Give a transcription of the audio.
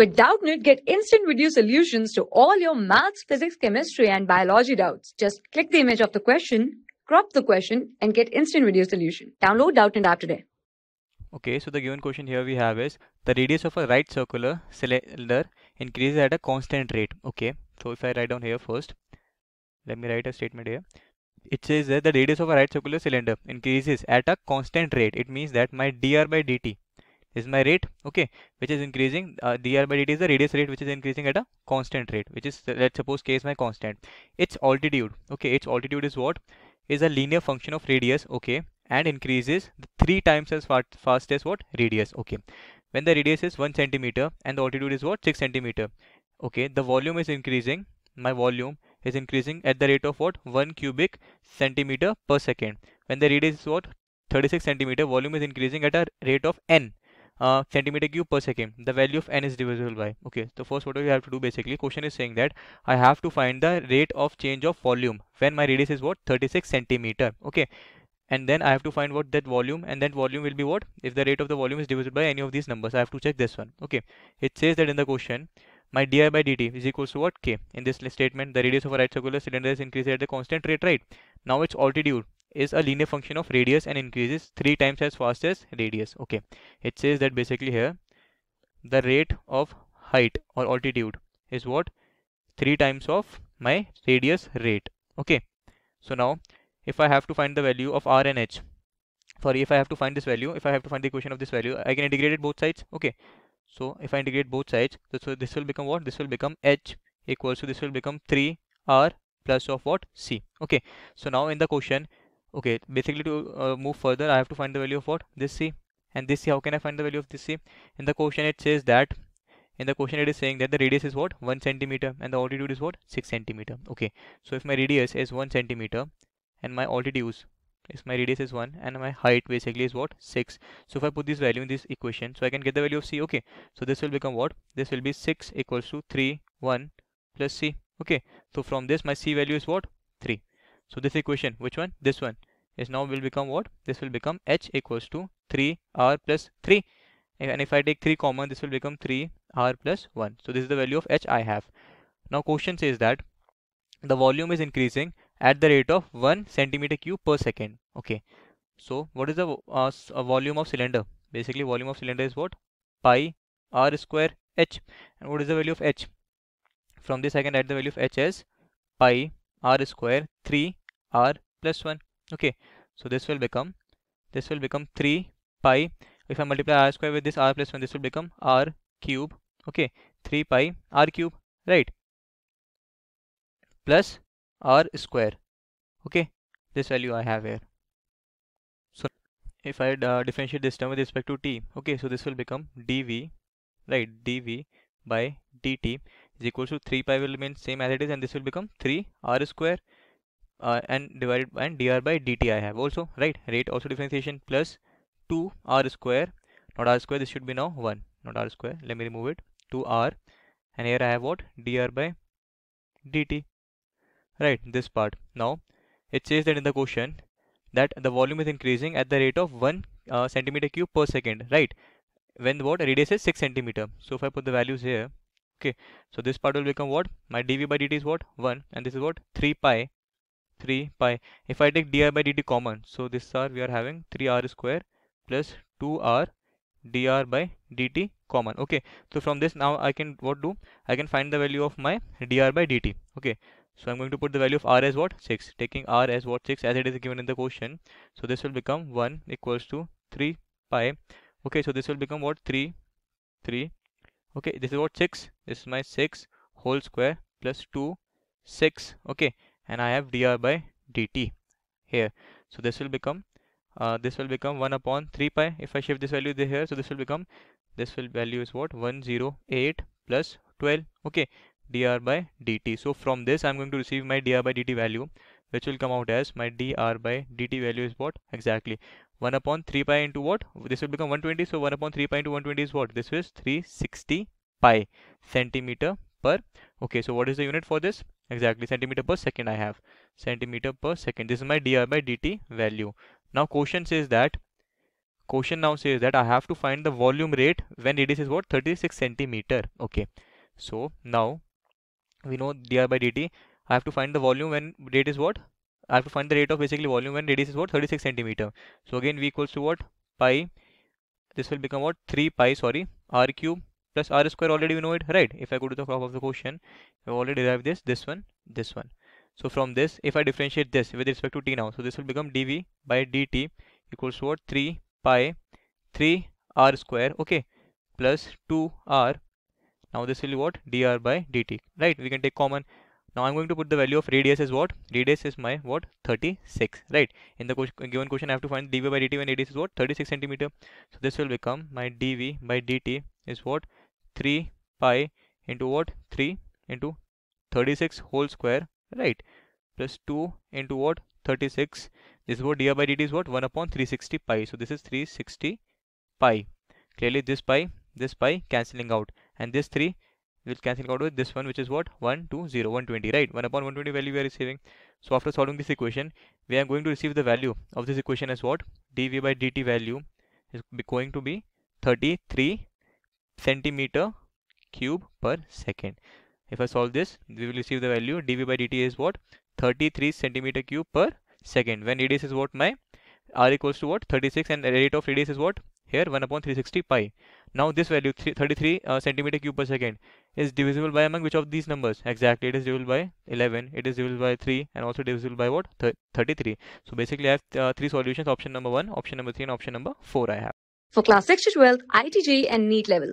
With Doubtnit, get instant video solutions to all your maths, physics, chemistry, and biology doubts. Just click the image of the question, crop the question, and get instant video solution. Download Doubtnit app today. Okay, so the given question here we have is the radius of a right circular cylinder increases at a constant rate. Okay, so if I write down here first, let me write a statement here it says that the radius of a right circular cylinder increases at a constant rate. It means that my dr by dt is my rate okay which is increasing uh, dr by dt is the radius rate which is increasing at a constant rate which is let's suppose k is my constant its altitude okay its altitude is what is a linear function of radius okay and increases three times as fast as what radius okay when the radius is 1 centimeter and the altitude is what 6 centimeter okay the volume is increasing my volume is increasing at the rate of what 1 cubic centimeter per second when the radius is what 36 centimeter volume is increasing at a rate of n uh, centimeter cube per second the value of n is divisible by okay so first what do we have to do basically question is saying that i have to find the rate of change of volume when my radius is what 36 centimeter okay and then I have to find what that volume and that volume will be what if the rate of the volume is divided by any of these numbers I have to check this one okay it says that in the question my di by dt is equal to what k in this statement the radius of a right circular cylinder is increased at the constant rate right now it's altitude is a linear function of radius and increases three times as fast as radius okay it says that basically here the rate of height or altitude is what three times of my radius rate okay so now if i have to find the value of r and h sorry if i have to find this value if i have to find the equation of this value i can integrate it both sides okay so if i integrate both sides so this will become what this will become h equals to this will become 3 r plus of what c okay so now in the question okay basically to uh, move further I have to find the value of what this C and this C how can I find the value of this C in the question it says that in the question it is saying that the radius is what 1 centimeter and the altitude is what 6 centimeter okay so if my radius is 1 centimeter and my altitude is my radius is 1 and my height basically is what 6 so if I put this value in this equation so I can get the value of C okay so this will become what this will be 6 equals to 3 1 plus C okay so from this my C value is what 3 so this equation which one this one is now will become what this will become h equals to 3 r plus 3 and if i take 3 common this will become 3 r plus 1 so this is the value of h i have now question says that the volume is increasing at the rate of 1 centimeter cube per second okay so what is the uh, uh volume of cylinder basically volume of cylinder is what pi r square h and what is the value of h from this I can write the value of h as pi r square 3 r plus 1 okay so this will become this will become 3 pi if i multiply r square with this r plus 1 this will become r cube okay 3 pi r cube right plus r square okay this value i have here so if i uh, differentiate this term with respect to t okay so this will become dv right dv by dt is equal to 3 pi will remain same as it is and this will become 3 r square uh, and divided by and dr by dt I have also right rate also differentiation plus 2 r square not r square this should be now 1 not r square let me remove it 2 r and here I have what dr by dt right this part now it says that in the question that the volume is increasing at the rate of 1 uh, centimeter cube per second right when what radius is 6 centimeter so if I put the values here okay so this part will become what my dv by dt is what 1 and this is what 3 pi 3 pi if I take di by dt common so this r we are having 3r square plus 2r dr by dt common okay so from this now I can what do I can find the value of my dr by dt okay so I'm going to put the value of r as what 6 taking r as what 6 as it is given in the question so this will become 1 equals to 3 pi okay so this will become what 3 3 okay this is what 6 this is my 6 whole square plus 2 6 okay and I have dr by dt here. So this will become uh, this will become 1 upon 3 pi if I shift this value here so this will become this will value is what 108 plus 12 okay dr by dt so from this I'm going to receive my dr by dt value which will come out as my dr by dt value is what exactly 1 upon 3 pi into what this will become 120 so 1 upon 3 pi into 120 is what this is 360 pi centimeter per okay so what is the unit for this exactly centimeter per second I have centimeter per second this is my dr by dt value now quotient says that quotient now says that I have to find the volume rate when radius is what 36 centimeter okay so now we know dr by dt I have to find the volume when rate is what I have to find the rate of basically volume when radius is what 36 centimeter so again v equals to what pi this will become what 3 pi sorry r cube plus r square already we know it right if i go to the top of the question i already derived this this one this one so from this if i differentiate this with respect to t now so this will become dv by dt equals to what 3 pi 3 r square okay plus 2 r now this will be what dr by dt right we can take common now i'm going to put the value of radius as what radius is my what 36 right in the question, given question i have to find dv by dt when radius is what 36 centimeter so this will become my dv by dt is what 3 pi into what 3 into 36 whole square right plus 2 into what 36 this is what dr by dt is what 1 upon 360 pi so this is 360 pi clearly this pi this pi cancelling out and this 3 will cancel out with this one which is what 1 2 0 120 right 1 upon 120 value we are receiving so after solving this equation we are going to receive the value of this equation as what dv by dt value is going to be 33 centimeter cube per second. If I solve this, we will receive the value dV by dt is what? 33 centimeter cube per second. When radius is what my r equals to what? 36 and the rate of radius is what? Here 1 upon 360 pi. Now this value 33 uh, centimeter cube per second is divisible by among which of these numbers? Exactly, it is divisible by 11, it is divisible by 3 and also divisible by what? Th 33. So basically I have uh, three solutions, option number 1, option number 3 and option number 4 I have. For class 6 to 12, ITG and NEET level,